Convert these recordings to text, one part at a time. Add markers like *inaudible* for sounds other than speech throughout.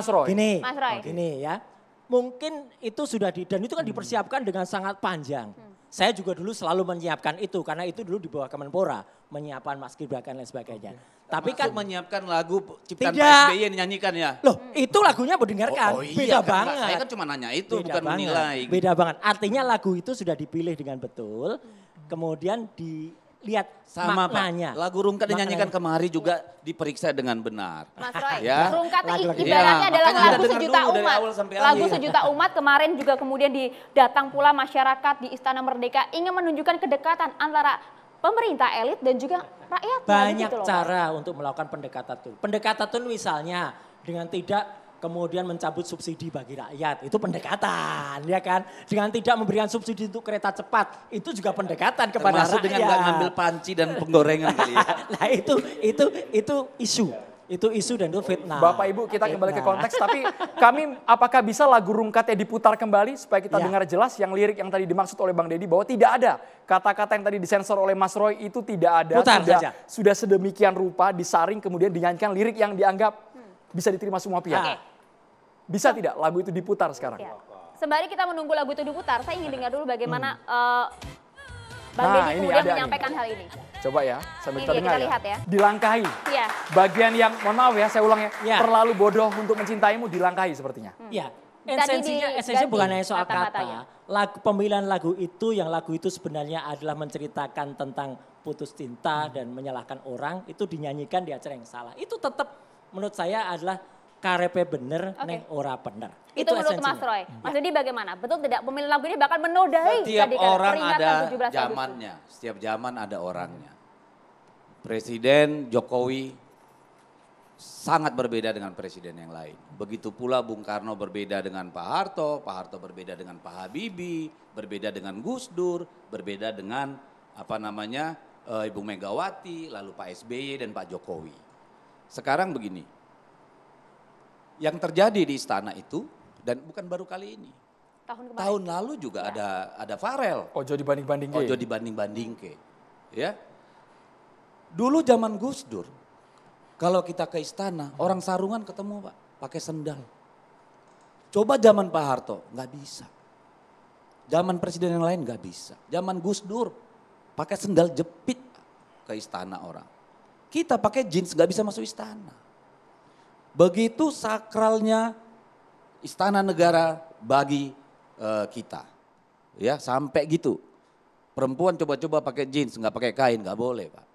Mas Roy. Gini, Mas Roy. Gini ya. Mungkin itu sudah di, dan itu kan hmm. dipersiapkan dengan sangat panjang. Hmm. Saya juga dulu selalu menyiapkan itu karena itu dulu di bawah Kemenpora menyiapkan Mas Gibran dan lain sebagainya. Okay. Tapi Maksud kan menyiapkan lagu ciptaan Tidak. Pak SBY yang nyanyikan ya. Loh, itu lagunya mau dengarkan. Oh, oh iya, beda kan, banget. Saya kan cuma nanya itu beda bukan banget. menilai. Beda banget. Artinya lagu itu sudah dipilih dengan betul, hmm. kemudian di lihat sama maknanya. Pak. Lagu Rungkat dinyanyikan kemari juga diperiksa dengan benar. Mas Roy, ya. Rungkat iya, lagu, ibaratnya ya, adalah lagu sejuta umat. Lagu akhir. sejuta umat kemarin juga kemudian didatang pula masyarakat di Istana Merdeka ingin menunjukkan kedekatan antara pemerintah elit dan juga rakyat. Banyak gitu cara untuk melakukan pendekatan itu. Pendekatan itu misalnya dengan tidak kemudian mencabut subsidi bagi rakyat. Itu pendekatan, ya kan? Dengan tidak memberikan subsidi untuk kereta cepat, itu juga pendekatan kepada Termasuk rakyat. dengan mengambil ngambil panci dan penggorengan ya. *laughs* nah itu itu itu isu. Itu isu dan itu fitnah. Bapak Ibu kita fitnah. kembali ke konteks, tapi kami apakah bisa lagu rungkatnya diputar kembali supaya kita ya. dengar jelas yang lirik yang tadi dimaksud oleh Bang Deddy bahwa tidak ada kata-kata yang tadi disensor oleh Mas Roy itu tidak ada. Putar sudah, Sudah sedemikian rupa disaring kemudian dinyanyikan lirik yang dianggap bisa diterima semua pihak. Ah. Bisa tidak lagu itu diputar sekarang? Ya. Sembari kita menunggu lagu itu diputar, saya ingin dengar dulu bagaimana hmm. uh, Bang nah, Deddy kemudian ada menyampaikan ini. hal ini. Coba ya, sambil kita, dengar kita ya. lihat ya. Dilangkahi. Ya. Bagian yang, mohon maaf ya, saya ulang ya, ya. terlalu bodoh untuk mencintaimu dilangkahi sepertinya. Hmm. Ya, esensinya, esensinya bukan hanya soal kata. kata ya. ya. lagu, pemilihan lagu itu, yang lagu itu sebenarnya adalah menceritakan tentang putus cinta hmm. dan menyalahkan orang, itu dinyanyikan di acara yang salah. Itu tetap menurut saya adalah karepe bener okay. neng ora bener. Itu, itu menurut Mas Roy. Ya. Mas Dedi bagaimana? Betul tidak pemilih lagu ini bahkan menodai setiap kan orang ada zamannya, setiap zaman ada orangnya. Presiden Jokowi sangat berbeda dengan presiden yang lain. Begitu pula Bung Karno berbeda dengan Pak Harto, Pak Harto berbeda dengan Pak Habibie, berbeda dengan Gus Dur, berbeda dengan apa namanya eh, Ibu Megawati, lalu Pak SBY dan Pak Jokowi. Sekarang begini, yang terjadi di istana itu dan bukan baru kali ini. Tahun Tahun lalu juga ya. ada ada Farel. Ojo oh, dibanding-banding Ojo oh, dibanding-banding ke. Ya. Dulu zaman Gus Dur kalau kita ke istana orang sarungan ketemu Pak pakai sendal. Coba zaman Pak Harto nggak bisa. Zaman presiden yang lain nggak bisa. Zaman Gus Dur pakai sendal jepit ke istana orang. Kita pakai jeans nggak bisa masuk istana. Begitu sakralnya istana negara bagi uh, kita. Ya, sampai gitu. Perempuan coba-coba pakai jeans, nggak pakai kain, nggak boleh, Pak.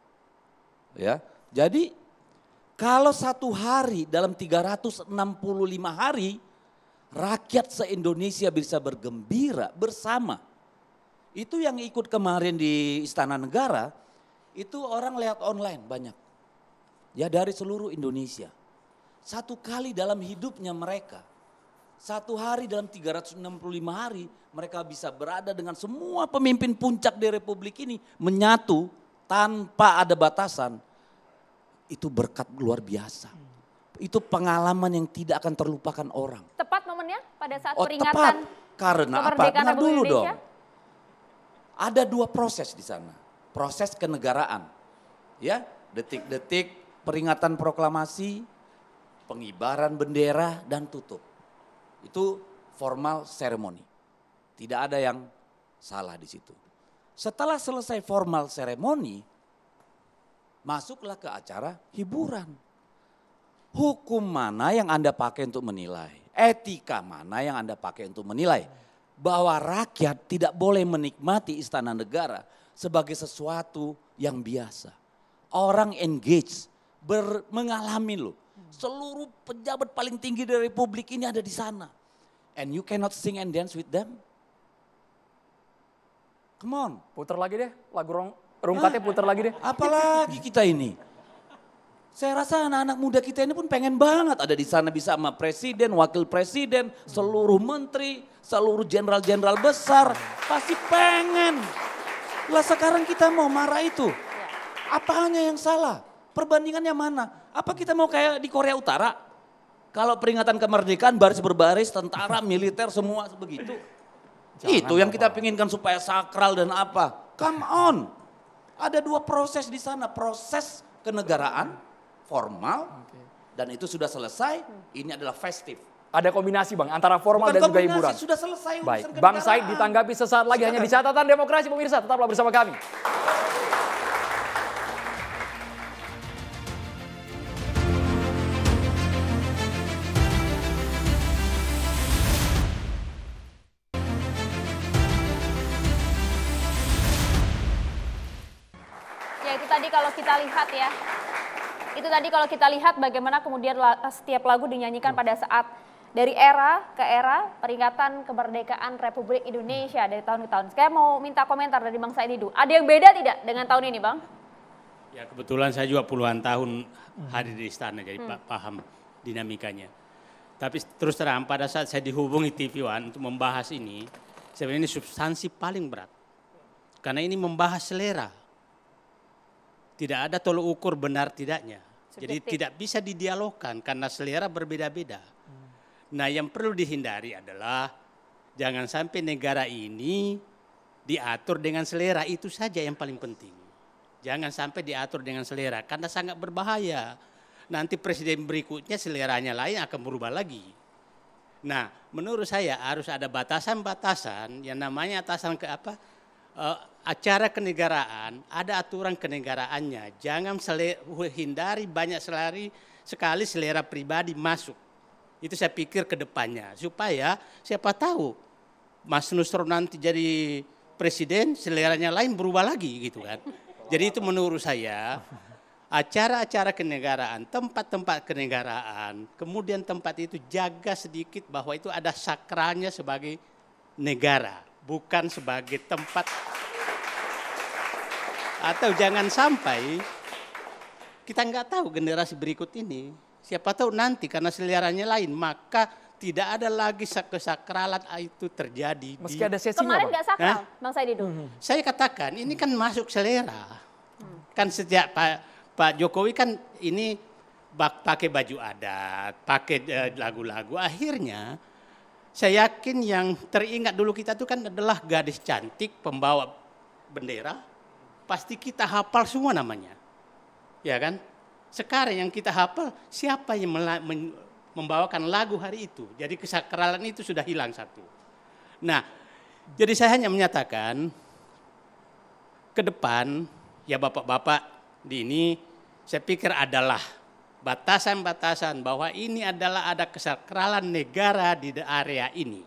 Ya. Jadi kalau satu hari dalam 365 hari rakyat se-Indonesia bisa bergembira bersama. Itu yang ikut kemarin di Istana Negara, itu orang lihat online banyak. Ya dari seluruh Indonesia satu kali dalam hidupnya mereka. Satu hari dalam 365 hari mereka bisa berada dengan semua pemimpin puncak di Republik ini menyatu tanpa ada batasan. Itu berkat luar biasa. Itu pengalaman yang tidak akan terlupakan orang. Tepat momennya pada saat oh, peringatan tepat. Karena apa? Dengar dulu Indonesia. dong. Ada dua proses di sana. Proses kenegaraan. Ya, detik-detik peringatan proklamasi pengibaran bendera dan tutup. Itu formal seremoni. Tidak ada yang salah di situ. Setelah selesai formal seremoni, masuklah ke acara hiburan. Hukum mana yang Anda pakai untuk menilai? Etika mana yang Anda pakai untuk menilai? Bahwa rakyat tidak boleh menikmati istana negara sebagai sesuatu yang biasa. Orang engage, ber, mengalami loh Seluruh pejabat paling tinggi dari republik ini ada di sana. And you cannot sing and dance with them? Come on. Putar lagi deh lagu rong, rungkatnya putar lagi deh. Apalagi kita ini. Saya rasa anak-anak muda kita ini pun pengen banget ada di sana bisa sama presiden, wakil presiden, seluruh menteri, seluruh jenderal-jenderal besar. Pasti pengen. Lah sekarang kita mau marah itu. Iya. apa hanya yang salah? Perbandingannya mana? Apa kita mau kayak di Korea Utara? Kalau peringatan kemerdekaan baris berbaris tentara militer semua begitu. Jangan Itu yang kita pinginkan supaya sakral dan apa? Come on. Ada dua proses di sana, proses kenegaraan formal dan itu sudah selesai, ini adalah festif Ada kombinasi Bang antara formal Bukan dan juga hiburan. sudah selesai Baik. Bang Said ditanggapi sesaat lagi hanya di catatan demokrasi pemirsa, tetaplah bersama kami. itu tadi kalau kita lihat ya. Itu tadi kalau kita lihat bagaimana kemudian setiap lagu dinyanyikan pada saat dari era ke era peringatan kemerdekaan Republik Indonesia dari tahun ke tahun. Saya mau minta komentar dari Bang Said Didu. Ada yang beda tidak dengan tahun ini, Bang? Ya, kebetulan saya juga puluhan tahun hmm. hadir di istana jadi hmm. paham dinamikanya. Tapi terus terang pada saat saya dihubungi TV One untuk membahas ini, sebenarnya ini substansi paling berat. Karena ini membahas selera tidak ada tolok ukur benar tidaknya. Subjektif. Jadi tidak bisa didialogkan karena selera berbeda-beda. Hmm. Nah, yang perlu dihindari adalah jangan sampai negara ini diatur dengan selera itu saja yang paling penting. Jangan sampai diatur dengan selera karena sangat berbahaya. Nanti presiden berikutnya seleranya lain akan berubah lagi. Nah, menurut saya harus ada batasan-batasan yang namanya atasan ke apa? Eh, acara kenegaraan ada aturan kenegaraannya. Jangan hindari banyak selari sekali selera pribadi masuk. Itu saya pikir ke depannya supaya siapa tahu Mas Nusron nanti jadi presiden seleranya lain berubah lagi gitu kan. Jadi itu menurut saya acara-acara kenegaraan, tempat-tempat kenegaraan, kemudian tempat itu jaga sedikit bahwa itu ada sakralnya sebagai negara, bukan sebagai tempat atau jangan sampai kita nggak tahu generasi berikut ini. Siapa tahu nanti karena seliarannya lain, maka tidak ada lagi kesakralan itu terjadi. Meski di... ada sesi Kemarin nggak sakral, Bang Said Hmm. Saya katakan ini kan masuk selera. Hmm. Kan sejak Pak, Pak Jokowi kan ini pakai baju adat, pakai eh, lagu-lagu. Akhirnya saya yakin yang teringat dulu kita itu kan adalah gadis cantik pembawa bendera pasti kita hafal semua namanya. Ya kan? Sekarang yang kita hafal siapa yang membawakan lagu hari itu. Jadi kesakralan itu sudah hilang satu. Nah, jadi saya hanya menyatakan ke depan ya Bapak-bapak di ini saya pikir adalah batasan-batasan bahwa ini adalah ada kesakralan negara di area ini.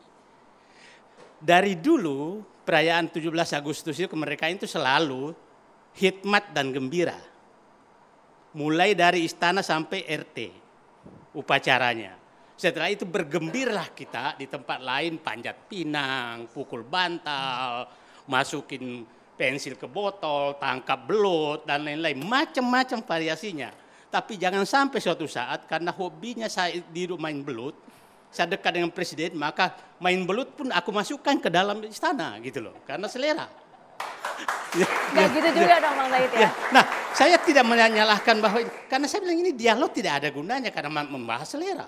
Dari dulu perayaan 17 Agustus itu kemerdekaan itu selalu hikmat dan gembira. Mulai dari istana sampai RT upacaranya. Setelah itu bergembirlah kita di tempat lain panjat pinang, pukul bantal, masukin pensil ke botol, tangkap belut dan lain-lain, macam-macam variasinya. Tapi jangan sampai suatu saat karena hobinya saya di rumah main belut, saya dekat dengan presiden, maka main belut pun aku masukkan ke dalam istana gitu loh, karena selera. Gak ya, gitu juga iya. dong Bang Zaid ya. ya. Nah, saya tidak menyalahkan bahwa karena saya bilang ini dialog tidak ada gunanya karena membahas selera.